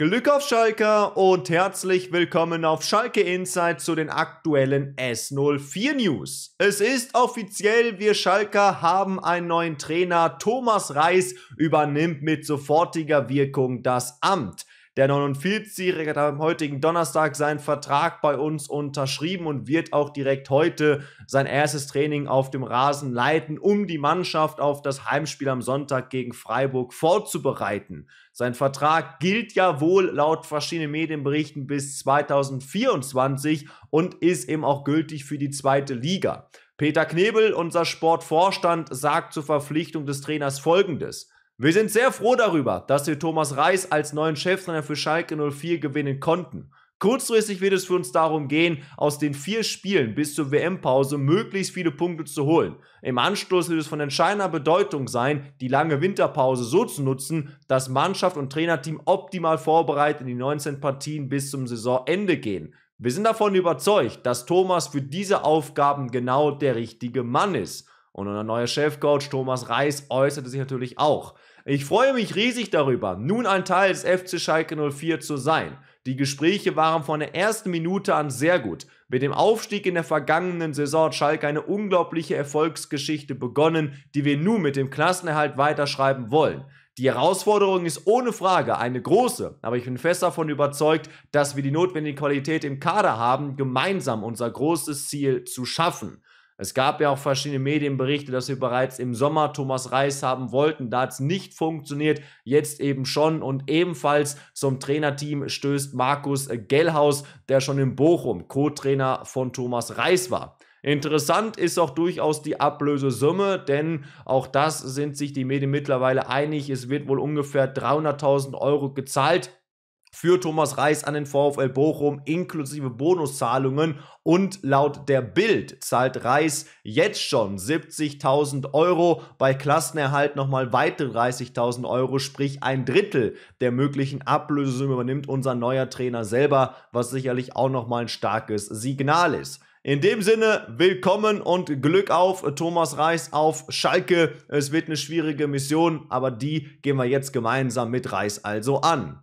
Glück auf Schalke und herzlich willkommen auf Schalke Insight zu den aktuellen S04 News. Es ist offiziell, wir Schalker haben einen neuen Trainer. Thomas Reis übernimmt mit sofortiger Wirkung das Amt. Der 49-Jährige hat am heutigen Donnerstag seinen Vertrag bei uns unterschrieben und wird auch direkt heute sein erstes Training auf dem Rasen leiten, um die Mannschaft auf das Heimspiel am Sonntag gegen Freiburg vorzubereiten. Sein Vertrag gilt ja wohl laut verschiedenen Medienberichten bis 2024 und ist eben auch gültig für die zweite Liga. Peter Knebel, unser Sportvorstand, sagt zur Verpflichtung des Trainers Folgendes. Wir sind sehr froh darüber, dass wir Thomas Reis als neuen Cheftrainer für Schalke 04 gewinnen konnten. Kurzfristig wird es für uns darum gehen, aus den vier Spielen bis zur WM-Pause möglichst viele Punkte zu holen. Im Anschluss wird es von entscheidender Bedeutung sein, die lange Winterpause so zu nutzen, dass Mannschaft und Trainerteam optimal vorbereitet in die 19 Partien bis zum Saisonende gehen. Wir sind davon überzeugt, dass Thomas für diese Aufgaben genau der richtige Mann ist. Und unser neuer Chefcoach Thomas Reis äußerte sich natürlich auch. Ich freue mich riesig darüber, nun ein Teil des FC Schalke 04 zu sein. Die Gespräche waren von der ersten Minute an sehr gut. Mit dem Aufstieg in der vergangenen Saison hat Schalke eine unglaubliche Erfolgsgeschichte begonnen, die wir nun mit dem Klassenerhalt weiterschreiben wollen. Die Herausforderung ist ohne Frage eine große, aber ich bin fest davon überzeugt, dass wir die notwendige Qualität im Kader haben, gemeinsam unser großes Ziel zu schaffen. Es gab ja auch verschiedene Medienberichte, dass wir bereits im Sommer Thomas Reis haben wollten. Da hat es nicht funktioniert, jetzt eben schon. Und ebenfalls zum Trainerteam stößt Markus Gellhaus, der schon in Bochum Co-Trainer von Thomas Reis war. Interessant ist auch durchaus die Ablösesumme, denn auch das sind sich die Medien mittlerweile einig. Es wird wohl ungefähr 300.000 Euro gezahlt für Thomas Reis an den VfL Bochum inklusive Bonuszahlungen und laut der Bild zahlt Reis jetzt schon 70.000 Euro, bei Klassenerhalt nochmal weitere 30.000 Euro, sprich ein Drittel der möglichen Ablösesumme übernimmt unser neuer Trainer selber, was sicherlich auch nochmal ein starkes Signal ist. In dem Sinne, willkommen und Glück auf Thomas Reis auf Schalke. Es wird eine schwierige Mission, aber die gehen wir jetzt gemeinsam mit Reis also an.